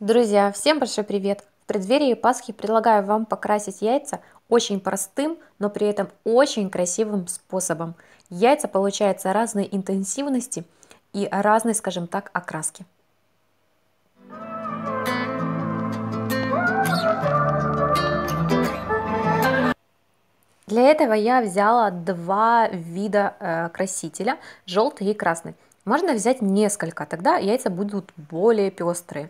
Друзья, всем большой привет! В преддверии Пасхи предлагаю вам покрасить яйца очень простым, но при этом очень красивым способом. Яйца получаются разной интенсивности и разной, скажем так, окраски. Для этого я взяла два вида э, красителя, желтый и красный. Можно взять несколько, тогда яйца будут более пестрые.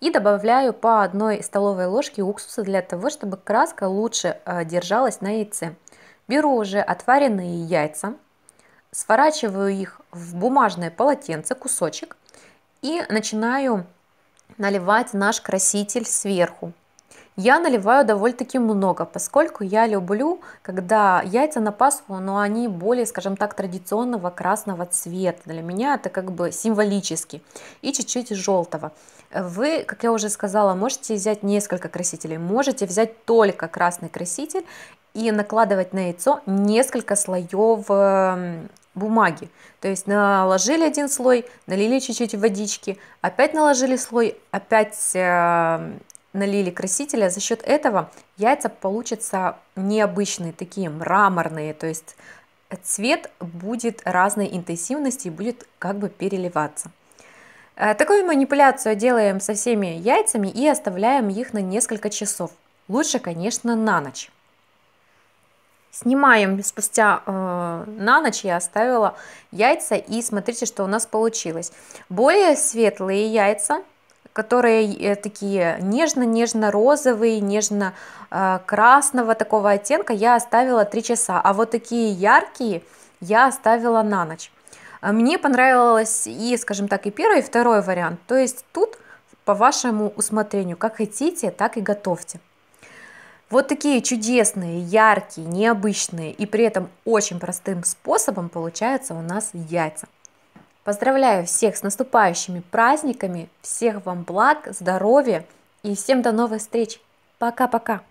И добавляю по одной столовой ложке уксуса для того, чтобы краска лучше э, держалась на яйце. Беру уже отваренные яйца, сворачиваю их в бумажное полотенце, кусочек, и начинаю наливать наш краситель сверху. Я наливаю довольно-таки много, поскольку я люблю, когда яйца на Пасху, но они более, скажем так, традиционного красного цвета. Для меня это как бы символически. И чуть-чуть желтого. Вы, как я уже сказала, можете взять несколько красителей. Можете взять только красный краситель и накладывать на яйцо несколько слоев э, бумаги. То есть наложили один слой, налили чуть-чуть водички, опять наложили слой, опять э, налили красителя, за счет этого яйца получатся необычные, такие мраморные, то есть цвет будет разной интенсивности и будет как бы переливаться. Э, такую манипуляцию делаем со всеми яйцами и оставляем их на несколько часов. Лучше, конечно, на ночь. Снимаем спустя э, на ночь, я оставила яйца и смотрите, что у нас получилось. Более светлые яйца которые э, такие нежно-нежно-розовые, нежно-красного э, такого оттенка я оставила 3 часа, а вот такие яркие я оставила на ночь. Э, мне понравилось и, скажем так, и первый, и второй вариант. То есть тут по вашему усмотрению, как хотите, так и готовьте. Вот такие чудесные, яркие, необычные и при этом очень простым способом получаются у нас яйца. Поздравляю всех с наступающими праздниками, всех вам благ, здоровья и всем до новых встреч. Пока-пока.